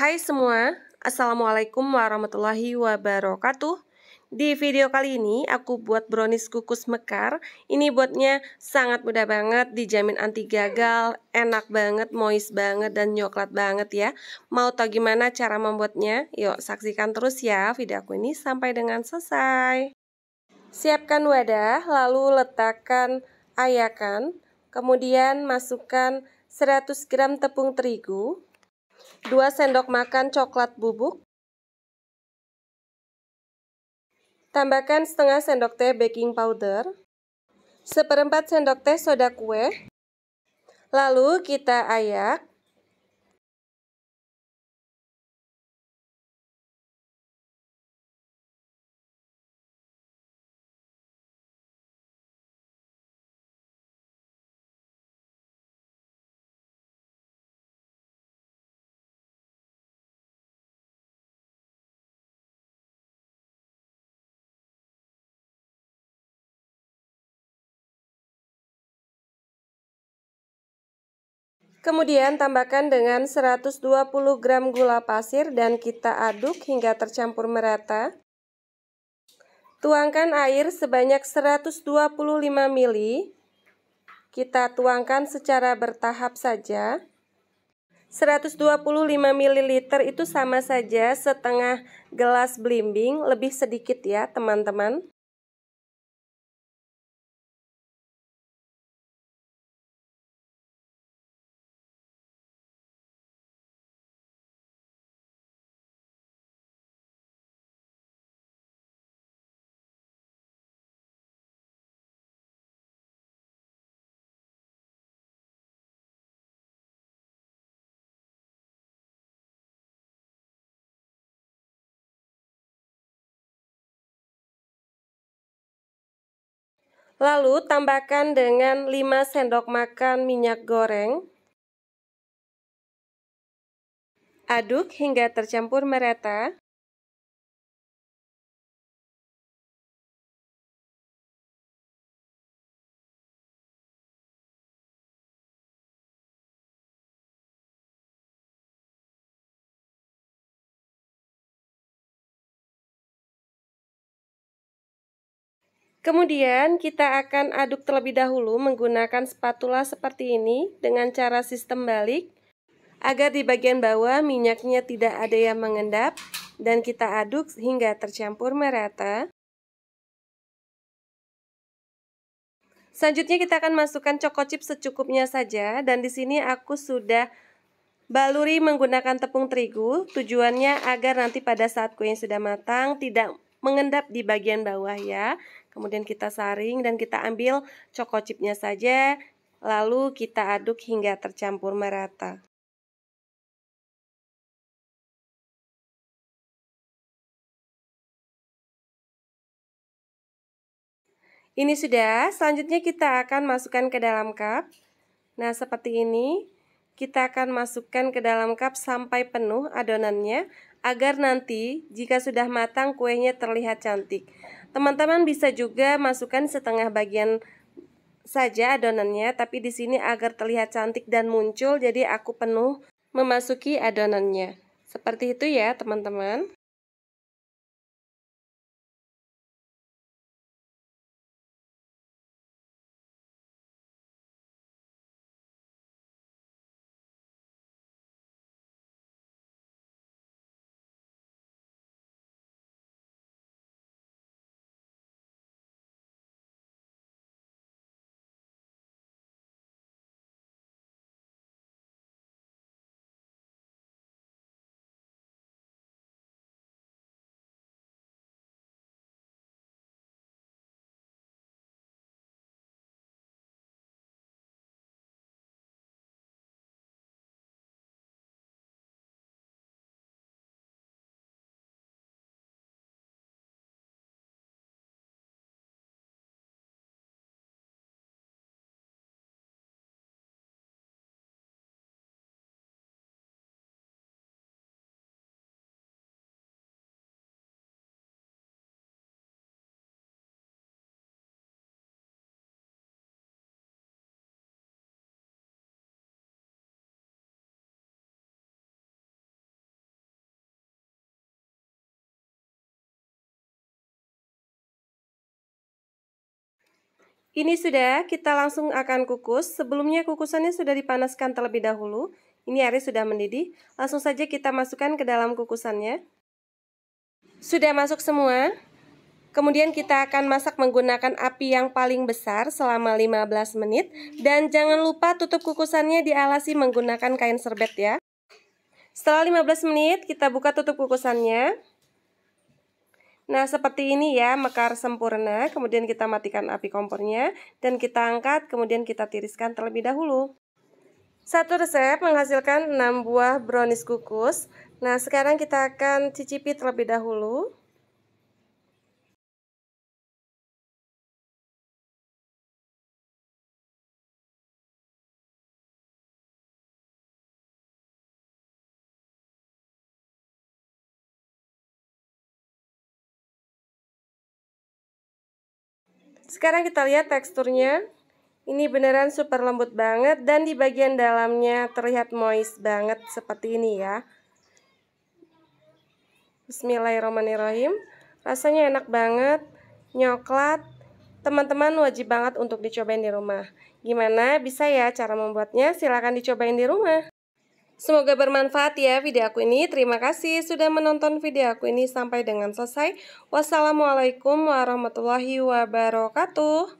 Hai semua, Assalamualaikum warahmatullahi wabarakatuh Di video kali ini aku buat brownies kukus mekar Ini buatnya sangat mudah banget, dijamin anti gagal, enak banget, moist banget, dan nyoklat banget ya Mau tau gimana cara membuatnya? Yuk saksikan terus ya video aku ini sampai dengan selesai Siapkan wadah, lalu letakkan ayakan Kemudian masukkan 100 gram tepung terigu 2 sendok makan coklat bubuk, tambahkan setengah sendok teh baking powder, seperempat sendok teh soda kue, lalu kita ayak Kemudian tambahkan dengan 120 gram gula pasir dan kita aduk hingga tercampur merata. Tuangkan air sebanyak 125 ml. Kita tuangkan secara bertahap saja. 125 ml itu sama saja setengah gelas belimbing, lebih sedikit ya teman-teman. Lalu tambahkan dengan 5 sendok makan minyak goreng. Aduk hingga tercampur merata. Kemudian kita akan aduk terlebih dahulu menggunakan spatula seperti ini dengan cara sistem balik agar di bagian bawah minyaknya tidak ada yang mengendap dan kita aduk hingga tercampur merata. Selanjutnya kita akan masukkan choco chip secukupnya saja dan di sini aku sudah baluri menggunakan tepung terigu tujuannya agar nanti pada saat kuenya sudah matang tidak mengendap di bagian bawah ya. Kemudian kita saring dan kita ambil choco chipnya saja, lalu kita aduk hingga tercampur merata. Ini sudah, selanjutnya kita akan masukkan ke dalam cup. Nah, seperti ini. Kita akan masukkan ke dalam cup sampai penuh adonannya agar nanti jika sudah matang kuenya terlihat cantik. Teman-teman bisa juga masukkan setengah bagian saja adonannya, tapi di sini agar terlihat cantik dan muncul, jadi aku penuh memasuki adonannya. Seperti itu ya, teman-teman. Ini sudah, kita langsung akan kukus. Sebelumnya kukusannya sudah dipanaskan terlebih dahulu. Ini air sudah mendidih. Langsung saja kita masukkan ke dalam kukusannya. Sudah masuk semua. Kemudian kita akan masak menggunakan api yang paling besar selama 15 menit. Dan jangan lupa tutup kukusannya dialasi menggunakan kain serbet ya. Setelah 15 menit, kita buka tutup kukusannya. Nah, seperti ini ya, mekar sempurna. Kemudian kita matikan api kompornya dan kita angkat, kemudian kita tiriskan terlebih dahulu. Satu resep menghasilkan 6 buah brownies kukus. Nah, sekarang kita akan cicipi terlebih dahulu. Sekarang kita lihat teksturnya. Ini beneran super lembut banget dan di bagian dalamnya terlihat moist banget seperti ini ya. Bismillahirrahmanirrahim. Rasanya enak banget, nyoklat. Teman-teman wajib banget untuk dicobain di rumah. Gimana bisa ya cara membuatnya? Silahkan dicobain di rumah. Semoga bermanfaat ya video aku ini. Terima kasih sudah menonton video aku ini sampai dengan selesai. Wassalamualaikum warahmatullahi wabarakatuh.